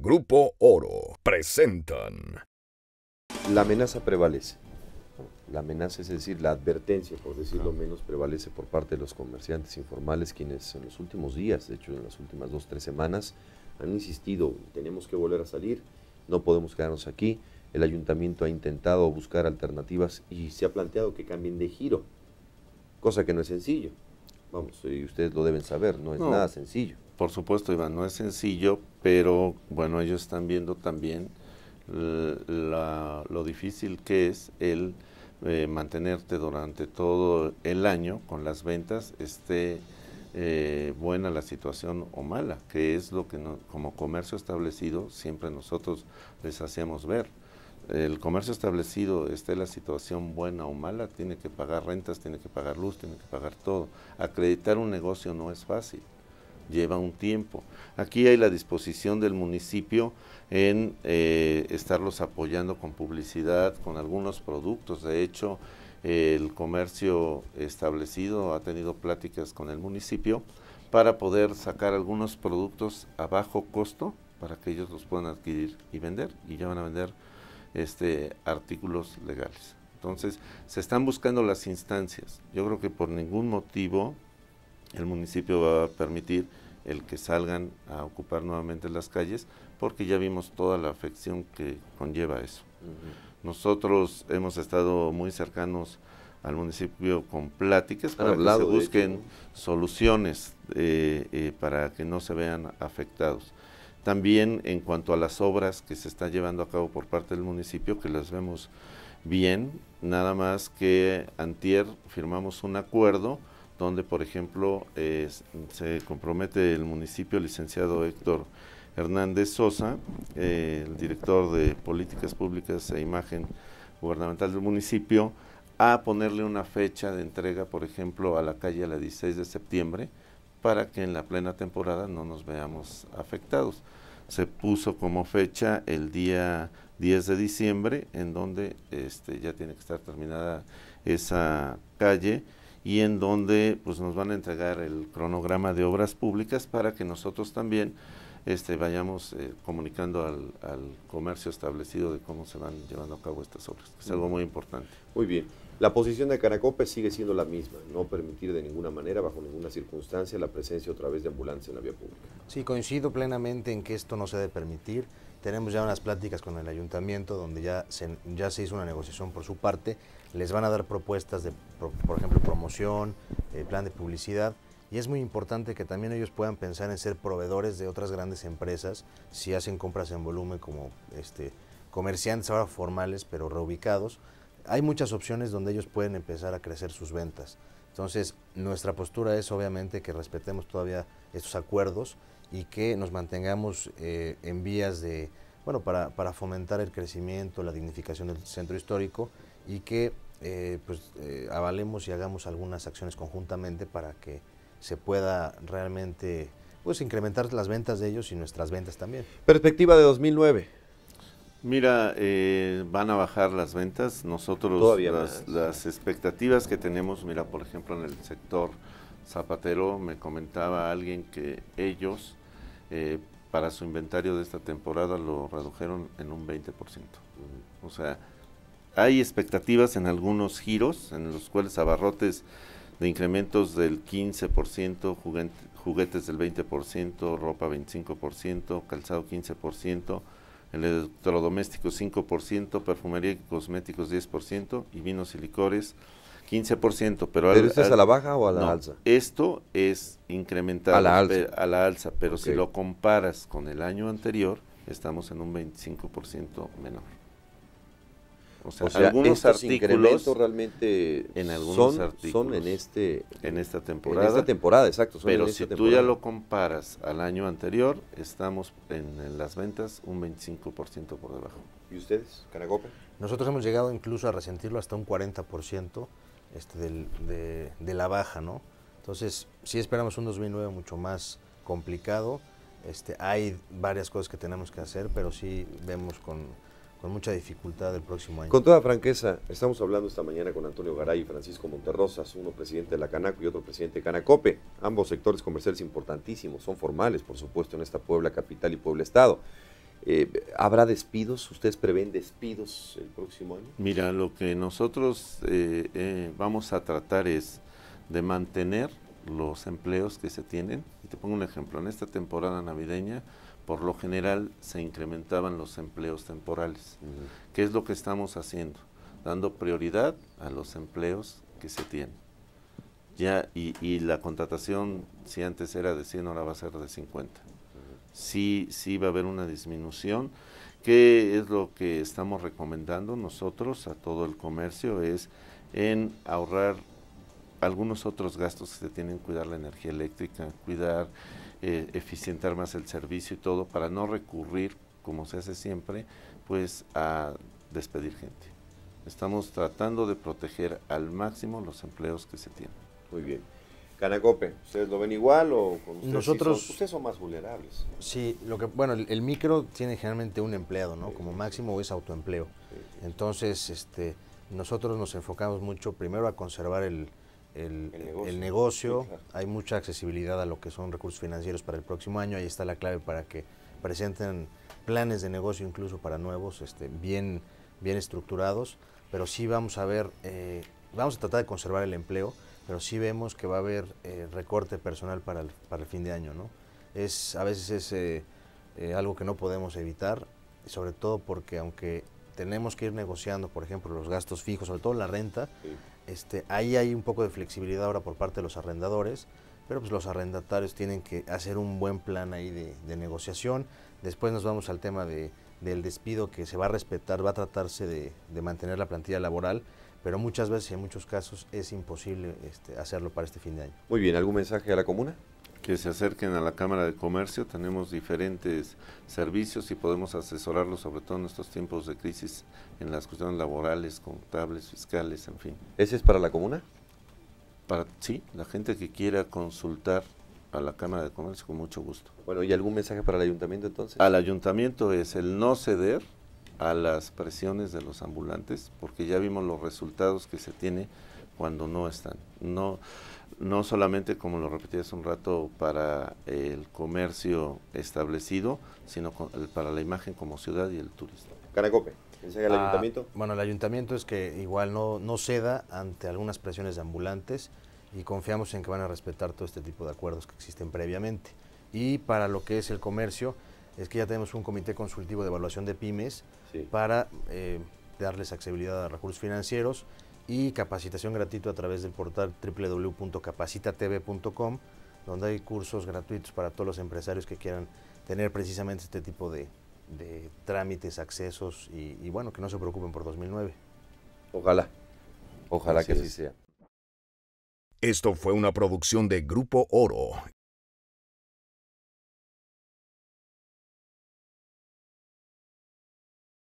Grupo Oro presentan. La amenaza prevalece. La amenaza, es decir, la advertencia, por decirlo menos, prevalece por parte de los comerciantes informales, quienes en los últimos días, de hecho en las últimas dos, tres semanas, han insistido, tenemos que volver a salir, no podemos quedarnos aquí. El ayuntamiento ha intentado buscar alternativas y se ha planteado que cambien de giro, cosa que no es sencillo. Vamos, y eh, ustedes lo deben saber, no es nada sencillo. Por supuesto, Iván, no es sencillo, pero bueno, ellos están viendo también eh, lo difícil que es el eh, mantenerte durante todo el año con las ventas, esté eh, buena la situación o mala, que es lo que como comercio establecido siempre nosotros les hacíamos ver. El comercio establecido, esté la situación buena o mala, tiene que pagar rentas, tiene que pagar luz, tiene que pagar todo. Acreditar un negocio no es fácil lleva un tiempo. Aquí hay la disposición del municipio en eh, estarlos apoyando con publicidad, con algunos productos. De hecho, el comercio establecido ha tenido pláticas con el municipio para poder sacar algunos productos a bajo costo para que ellos los puedan adquirir y vender y ya van a vender este artículos legales. Entonces, se están buscando las instancias. Yo creo que por ningún motivo el municipio va a permitir el que salgan a ocupar nuevamente las calles, porque ya vimos toda la afección que conlleva eso. Nosotros hemos estado muy cercanos al municipio con pláticas para que busquen soluciones eh, eh, para que no se vean afectados. También en cuanto a las obras que se están llevando a cabo por parte del municipio, que las vemos bien, nada más que antier firmamos un acuerdo donde por ejemplo se compromete el municipio licenciado Héctor Hernández Sosa, eh, el director de Políticas Públicas e Imagen Gubernamental del municipio, a ponerle una fecha de entrega, por ejemplo, a la calle a la 16 de septiembre, para que en la plena temporada no nos veamos afectados. Se puso como fecha el día 10 de diciembre, en donde este, ya tiene que estar terminada esa calle y en donde pues nos van a entregar el cronograma de obras públicas para que nosotros también este, vayamos eh, comunicando al, comercio establecido de cómo se van llevando a cabo estas obras. Es algo muy importante. Muy bien. La posición de Caracope sigue siendo la misma, no permitir de ninguna manera, bajo ninguna circunstancia, la presencia otra vez de ambulancia en la vía pública. Sí, coincido plenamente en que esto no se debe permitir tenemos ya unas pláticas con el ayuntamiento donde ya se, ya se hizo una negociación por su parte, les van a dar propuestas de, por, ejemplo, promoción, eh, plan de publicidad, y es muy importante que también ellos puedan pensar en ser proveedores de otras grandes empresas, si hacen compras en volumen como este, comerciantes ahora formales, pero reubicados. Hay muchas opciones donde ellos pueden empezar a crecer sus ventas. Entonces, nuestra postura es obviamente que respetemos todavía estos acuerdos y que nos mantengamos eh, en vías de, bueno, para, fomentar el crecimiento, la dignificación del centro histórico y que eh, pues, eh, avalemos y hagamos algunas acciones conjuntamente para que se pueda realmente pues, incrementar las ventas de ellos y nuestras ventas también. Perspectiva de 2009. Mira, van a bajar las ventas. Nosotros las, expectativas que tenemos, mira, por ejemplo, en el sector zapatero me comentaba alguien que ellos eh, para su inventario de esta temporada lo redujeron en un 20%. O sea, hay expectativas en algunos giros, en los cuales abarrotes de incrementos del 15%, juguetes del 20%, ropa 25%, calzado 15%, electrodomésticos 5%, perfumería y cosméticos 10% y vinos y licores 15%, pero... ¿Pero a la baja o a la alza? Esto es incrementado a la alza, pero si lo comparas con el año anterior, estamos en un 25% menor. O sea, o algunos artículos realmente en algunos artículos, son en este en esta temporada. esta temporada, exacto. pero si tú ya lo comparas al año anterior, estamos en, las ventas un 25% por debajo. ¿Y ustedes, Caragope? Nosotros hemos llegado incluso a resentirlo hasta un 40%. Este, de, la baja, ¿no? Entonces, si esperamos un 2009 mucho más complicado. Este, hay varias cosas que tenemos que hacer, pero sí vemos con, con mucha dificultad el próximo año. Con toda franqueza, estamos hablando esta mañana con Antonio Garay y Francisco Monterrosas, uno presidente de la Canaco y otro presidente de Canacope. Ambos sectores comerciales importantísimos, son formales, por supuesto, en esta Puebla capital y Puebla Estado. Eh, ¿Habrá despidos? ¿Ustedes prevén despidos el próximo año? Mira, lo que nosotros eh, eh, vamos a tratar es de mantener los empleos que se tienen. Y te pongo un ejemplo, en esta temporada navideña, por lo general se incrementaban los empleos temporales. Mm. ¿Qué es lo que estamos haciendo? Dando prioridad a los empleos que se tienen. Ya, y, y la contratación, si antes era de 100, ahora va a ser de 50 sí, sí va a haber una disminución. ¿Qué es lo que estamos recomendando nosotros a todo el comercio? Es en ahorrar algunos otros gastos que se tienen, cuidar la energía eléctrica, cuidar, eh, eficientar más el servicio y todo, para no recurrir, como se hace siempre, pues a despedir gente. Estamos tratando de proteger al máximo los empleos que se tienen. Muy bien. Canacope, ¿ustedes lo ven igual o con ustedes son, ustedes son más vulnerables? Sí, lo que, bueno, el, micro tiene generalmente un empleado, ¿no? Como máximo es autoempleo. Entonces, este, nosotros nos enfocamos mucho primero a conservar el, negocio. Hay mucha accesibilidad a lo que son recursos financieros para el próximo año. Ahí está la clave para que presenten planes de negocio incluso para nuevos, este, bien, bien estructurados. Pero sí vamos a ver, eh, vamos a tratar de conservar el empleo pero sí vemos que va a haber eh, recorte personal para el, fin de año, Es, a veces es eh, eh, algo que no podemos evitar, sobre todo porque aunque tenemos que ir negociando, por ejemplo, los gastos fijos, sobre todo la renta, este, ahí hay un poco de flexibilidad ahora por parte de los arrendadores, pero pues los arrendatarios tienen que hacer un buen plan ahí de, negociación. Después nos vamos al tema del despido que se va a respetar, va a tratarse de, de mantener la plantilla laboral, pero muchas veces y en muchos casos es imposible este, hacerlo para este fin de año. Muy bien, ¿algún mensaje a la comuna? Que se acerquen a la Cámara de Comercio, tenemos diferentes servicios y podemos asesorarlos, sobre todo en estos tiempos de crisis, en las cuestiones laborales, contables, fiscales, en fin. ¿Ese es para la comuna? Para, sí, la gente que quiera consultar a la Cámara de Comercio con mucho gusto. Bueno, ¿y algún mensaje para el ayuntamiento entonces? Al ayuntamiento es el no ceder a las presiones de los ambulantes, porque ya vimos los resultados que se tiene cuando no están. No, no solamente, como lo repetí hace un rato, para el comercio establecido, sino para la imagen como ciudad y el turismo. Canacope, ¿enseña el ah, ayuntamiento? Bueno, el ayuntamiento es que igual no, no ceda ante algunas presiones de ambulantes y confiamos en que van a respetar todo este tipo de acuerdos que existen previamente. Y para lo que es el comercio, es que ya tenemos un comité consultivo de evaluación de pymes para eh, darles accesibilidad a recursos financieros y capacitación gratuita a través del portal www.capacitatv.com, donde hay cursos gratuitos para todos los empresarios que quieran tener precisamente este tipo de, trámites, accesos y, bueno, que no se preocupen por 2009. Ojalá, ojalá que así sea. Esto fue una producción de Grupo Oro